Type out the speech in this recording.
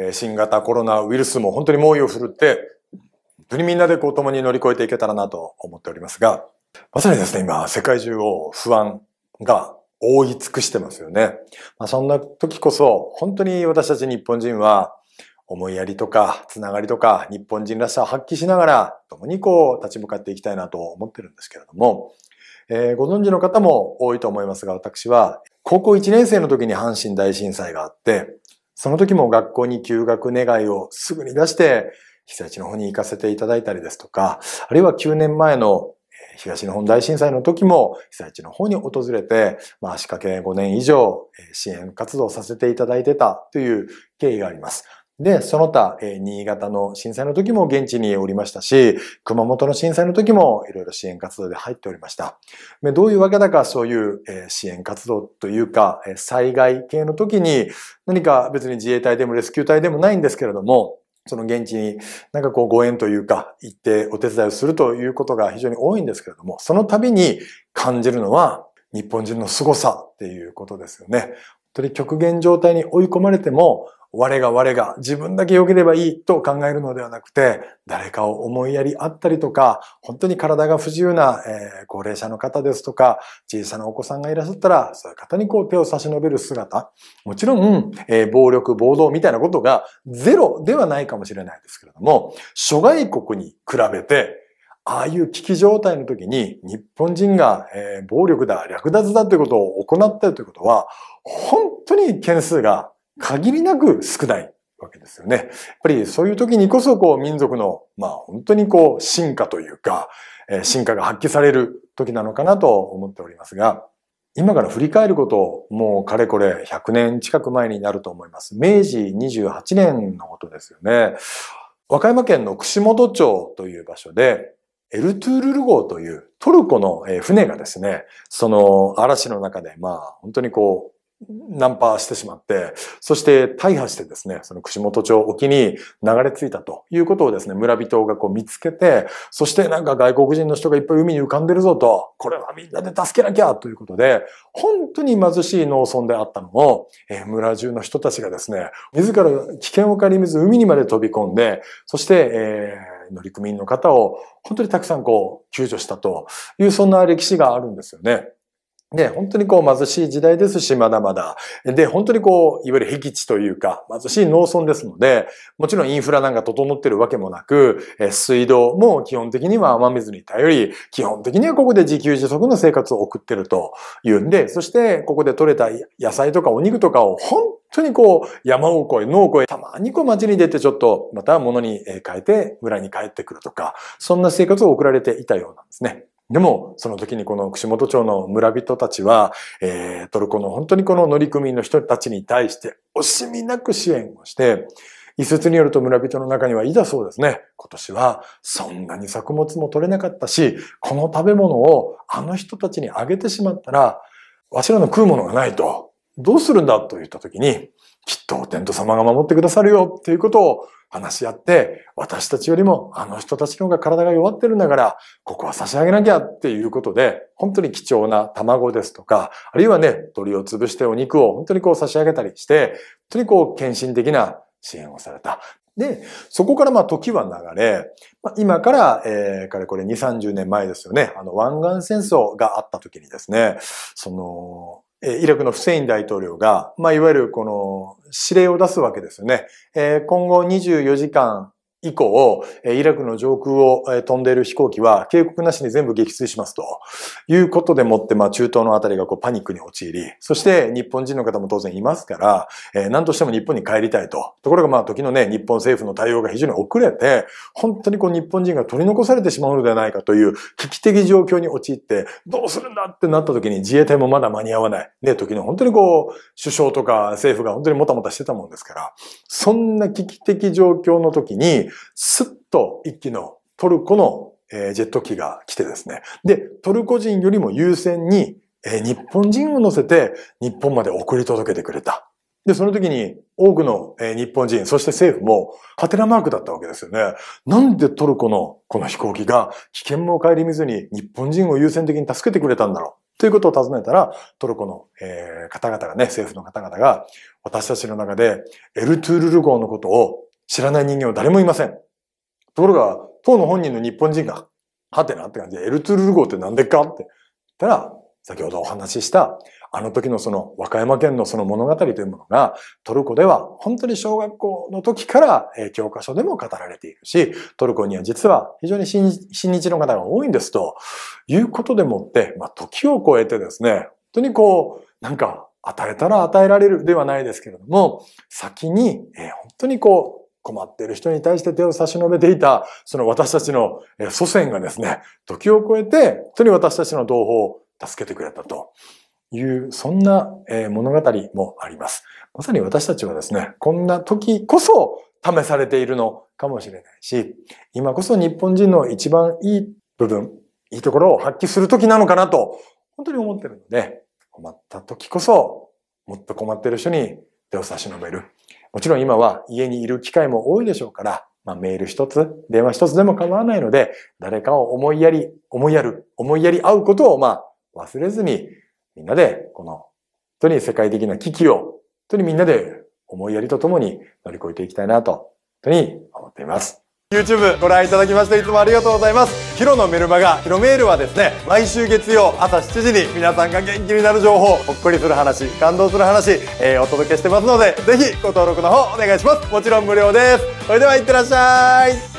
え新型コロナウイルスも本当に猛威を振るって、本当にみんなでこう共に乗り越えていけたらなと思っておりますが、まさにですね、今、世界中を不安が覆い尽くしてますよね。まあ、そんな時こそ、本当に私たち日本人は、思いやりとか、つながりとか、日本人らしさを発揮しながら、共にこう、立ち向かっていきたいなと思ってるんですけれども、えー、ご存知の方も多いと思いますが、私は、高校1年生の時に阪神大震災があって、その時も学校に休学願いをすぐに出して、被災地の方に行かせていただいたりですとか、あるいは9年前の東日本大震災の時も被災地の方に訪れて、まあ、仕掛け5年以上支援活動させていただいてたという経緯があります。で、その他、えー、新潟の震災の時も現地におりましたし、熊本の震災の時もいろいろ支援活動で入っておりました。でどういうわけだかそういう、えー、支援活動というか、えー、災害系の時に何か別に自衛隊でもレスキュー隊でもないんですけれども、その現地になんかこうご縁というか行ってお手伝いをするということが非常に多いんですけれども、その度に感じるのは日本人の凄さっていうことですよね。本当に極限状態に追い込まれても我が我が自分だけ良ければいいと考えるのではなくて、誰かを思いやりあったりとか、本当に体が不自由な、え高齢者の方ですとか、小さなお子さんがいらっしゃったら、そういう方にこう手を差し伸べる姿。もちろん、え暴力、暴動みたいなことがゼロではないかもしれないですけれども、諸外国に比べて、ああいう危機状態の時に日本人が、え暴力だ、略奪だということを行ったということは、本当に件数が限りなく少ないわけですよね。やっぱりそういう時にこそこう民族の、まあ本当にこう進化というか、進化が発揮される時なのかなと思っておりますが、今から振り返ることもうかれこれ100年近く前になると思います。明治28年のことですよね。和歌山県の串本町という場所で、エルトゥールル号というトルコの船がですね、その嵐の中で、まあ本当にこうナンパしてしまって、そして大破してですね、その串本町沖に流れ着いたということをですね、村人がこう見つけて、そしてなんか外国人の人がいっぱい海に浮かんでるぞと、これはみんなで助けなきゃということで、本当に貧しい農村であったのを、えー、村中の人たちがですね、自ら危険を顧みず海にまで飛び込んで、そして、えー、乗組員の方を本当にたくさんこう救助したというそんな歴史があるんですよね。ね、本当にこう貧しい時代ですし、まだまだ。で、本当にこう、いわゆる僻地というか、貧しい農村ですので、もちろんインフラなんか整ってるわけもなく、水道も基本的には雨水に頼り、基本的にはここで自給自足の生活を送ってるというんで、そしてここで採れた野菜とかお肉とかを本本当にこう、山を越え、農を越え、たまにこう街に出てちょっと、また物に変えて、村に帰ってくるとか、そんな生活を送られていたようなんですね。でも、その時にこの串本町の村人たちは、えー、トルコの本当にこの乗組員の人たちに対して惜しみなく支援をして、一説によると村人の中にはいざそうですね。今年はそんなに作物も取れなかったし、この食べ物をあの人たちにあげてしまったら、わしらの食うものがないと、どうするんだと言った時に、きっとお天道様が守ってくださるよっていうことを話し合って、私たちよりもあの人たちの方が体が弱ってるんだから、ここは差し上げなきゃっていうことで、本当に貴重な卵ですとか、あるいはね、鳥を潰してお肉を本当にこう差し上げたりして、本当にこう献身的な支援をされた。で、そこからまあ時は流れ、まあ、今から、えー、かれこれ2、30年前ですよね。あの湾岸戦争があった時にですね、その、イラクのフセイン大統領が、まあ、いわゆるこの指令を出すわけですよね。今後24時間以降、イラクの上空を飛んでいる飛行機は警告なしに全部撃墜しますということでもって、まあ中東のあたりがこうパニックに陥り、そして日本人の方も当然いますから、えー、何としても日本に帰りたいと。ところがまあ時のね、日本政府の対応が非常に遅れて、本当にこう日本人が取り残されてしまうのではないかという危機的状況に陥って、どうするんだってなった時に自衛隊もまだ間に合わない。ね、時の本当にこう、首相とか政府が本当にもたもたしてたもんですから、そんな危機的状況の時に、に、スッと一機のトルコのジェット機が来てですね。で、トルコ人よりも優先に、日本人を乗せて日本まで送り届けてくれた。で、その時に多くの日本人、そして政府も、ハテナマークだったわけですよね。なんでトルコのこの飛行機が危険も顧みずに日本人を優先的に助けてくれたんだろう。ということを尋ねたら、トルコの、えー、方々がね、政府の方々が、私たちの中でエルトゥールル号のことを知らない人間は誰もいません。ところが、当の本人の日本人が、はてなって感じで、エルツルル号って何でかって言ったら、先ほどお話しした、あの時のその和歌山県のその物語というものが、トルコでは本当に小学校の時から、え教科書でも語られているし、トルコには実は非常に親日の方が多いんですと、いうことでもって、まあ、時を超えてですね、本当にこう、なんか与えたら与えられるではないですけれども、先に、え本当にこう、困っている人に対して手を差し伸べていた、その私たちの祖先がですね、時を超えて、本当に私たちの同胞を助けてくれたという、そんな物語もあります。まさに私たちはですね、こんな時こそ試されているのかもしれないし、今こそ日本人の一番いい部分、いいところを発揮する時なのかなと、本当に思ってるので、困った時こそ、もっと困ってる人に手を差し伸べる。もちろん今は家にいる機会も多いでしょうから、まあ、メール一つ、電話一つでも構わないので、誰かを思いやり、思いやる、思いやり合うことを、まあ、忘れずに、みんなで、この、本当に世界的な危機を、本当にみんなで思いやりとともに乗り越えていきたいなと、本当に思っています。YouTube ご覧いただきましていつもありがとうございますヒロのメルマガヒロメールはですね毎週月曜朝7時に皆さんが元気になる情報ほっこりする話感動する話、えー、お届けしてますのでぜひご登録の方お願いしますもちろん無料ですそれではいってらっしゃい